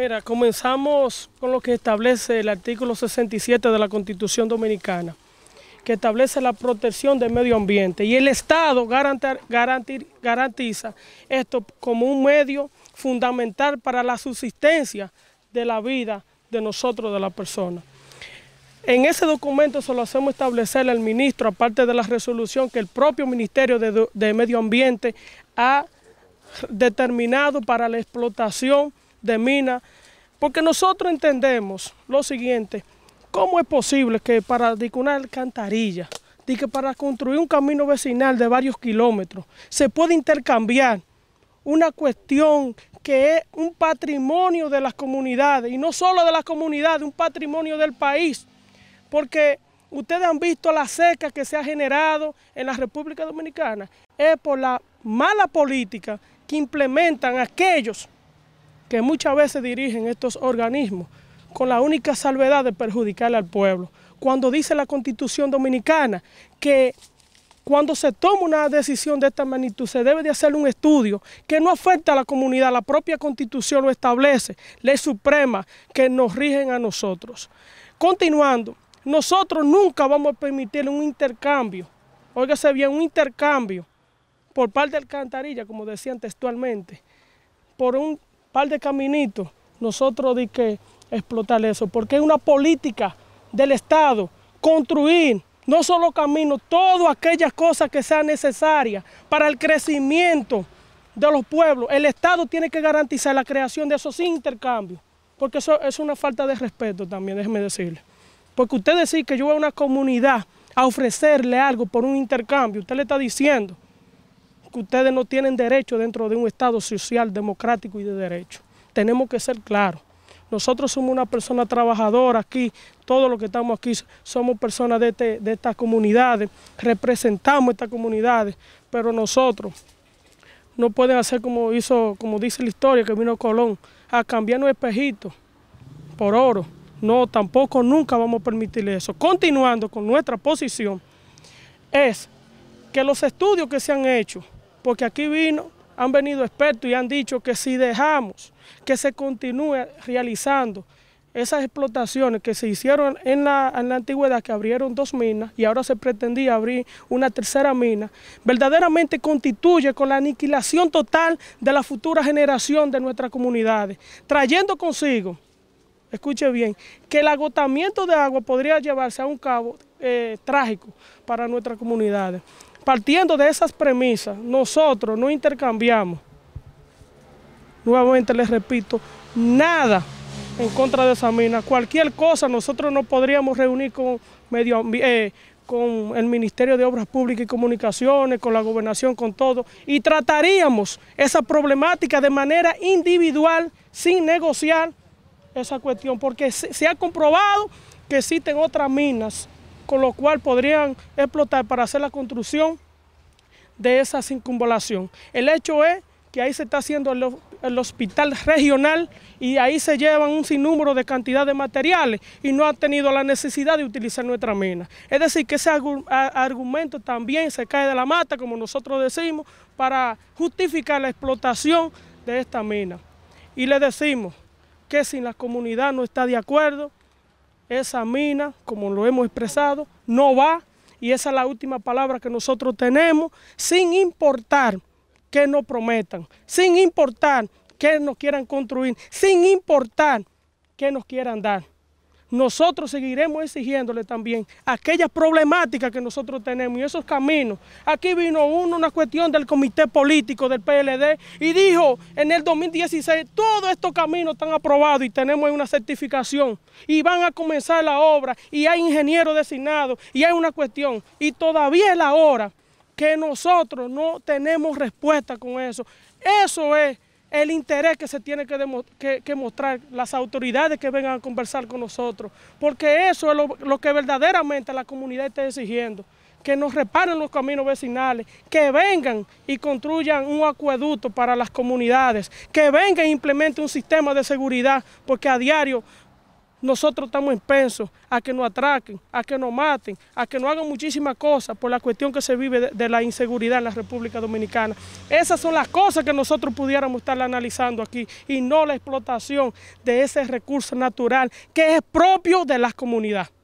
Mira, comenzamos con lo que establece el artículo 67 de la Constitución Dominicana, que establece la protección del medio ambiente y el Estado garantiza esto como un medio fundamental para la subsistencia de la vida de nosotros, de la persona. En ese documento solo hacemos establecer al ministro, aparte de la resolución que el propio Ministerio de, de Medio Ambiente ha determinado para la explotación de mina, porque nosotros entendemos lo siguiente, ¿cómo es posible que para una alcantarilla, y que para construir un camino vecinal de varios kilómetros se puede intercambiar una cuestión que es un patrimonio de las comunidades, y no solo de las comunidades, un patrimonio del país, porque ustedes han visto la seca que se ha generado en la República Dominicana, es por la mala política que implementan aquellos que muchas veces dirigen estos organismos con la única salvedad de perjudicarle al pueblo. Cuando dice la Constitución Dominicana que cuando se toma una decisión de esta magnitud se debe de hacer un estudio que no afecta a la comunidad, la propia Constitución lo establece, ley suprema que nos rigen a nosotros. Continuando, nosotros nunca vamos a permitir un intercambio, óigase bien, un intercambio por parte de alcantarilla, como decían textualmente, por un par de caminitos, nosotros de que explotar eso, porque es una política del Estado construir no solo caminos, todas aquellas cosas que sean necesarias para el crecimiento de los pueblos. El Estado tiene que garantizar la creación de esos intercambios, porque eso es una falta de respeto también, déjeme decirle. Porque usted decir que yo voy a una comunidad a ofrecerle algo por un intercambio, usted le está diciendo que ustedes no tienen derecho dentro de un Estado social, democrático y de derecho. Tenemos que ser claros. Nosotros somos una persona trabajadora aquí, todos los que estamos aquí somos personas este, de, estas comunidades, representamos estas comunidades, pero nosotros no pueden hacer como hizo, como dice la historia que vino Colón, a cambiar un espejito... por oro. No, tampoco nunca vamos a permitir eso. Continuando con nuestra posición, es que los estudios que se han hecho porque aquí vino, han venido expertos y han dicho que si dejamos que se continúe realizando esas explotaciones que se hicieron en la, antigüedad, que abrieron dos minas y ahora se pretendía abrir una tercera mina, verdaderamente constituye con la aniquilación total de la futura generación de nuestras comunidades, trayendo consigo, escuche bien, que el agotamiento de agua podría llevarse a un cabo eh, trágico para nuestras comunidades. Partiendo de esas premisas, nosotros no intercambiamos, nuevamente les repito, nada en contra de esa mina. Cualquier cosa nosotros nos podríamos reunir con, medio, eh, con el Ministerio de Obras Públicas y Comunicaciones, con la gobernación, con todo, y trataríamos esa problemática de manera individual, sin negociar esa cuestión, porque se ha comprobado que existen otras minas con lo cual podrían explotar para hacer la construcción de esa circunvalación. El hecho es que ahí se está haciendo el, hospital regional y ahí se llevan un sinnúmero de cantidad de materiales y no ha tenido la necesidad de utilizar nuestra mina. Es decir, que ese argumento también se cae de la mata, como nosotros decimos, para justificar la explotación de esta mina. Y le decimos que si la comunidad no está de acuerdo, esa mina, como lo hemos expresado, no va y esa es la última palabra que nosotros tenemos, sin importar que nos prometan, sin importar que nos quieran construir, sin importar que nos quieran dar nosotros seguiremos exigiéndole también aquellas problemáticas que nosotros tenemos y esos caminos. Aquí vino uno, una cuestión del comité político del PLD y dijo en el 2016, todos estos caminos están aprobados y tenemos una certificación y van a comenzar la obra y hay ingenieros designados y hay una cuestión y todavía es la hora que nosotros no tenemos respuesta con eso. Eso es el interés que se tiene que, mostrar las autoridades que vengan a conversar con nosotros, porque eso es lo, lo, que verdaderamente la comunidad está exigiendo, que nos reparen los caminos vecinales, que vengan y construyan un acueducto para las comunidades, que vengan e implementen un sistema de seguridad, porque a diario nosotros estamos impensos a que nos atraquen, a que nos maten, a que nos hagan muchísimas cosas por la cuestión que se vive de la inseguridad en la República Dominicana. Esas son las cosas que nosotros pudiéramos estar analizando aquí y no la explotación de ese recurso natural que es propio de las comunidades.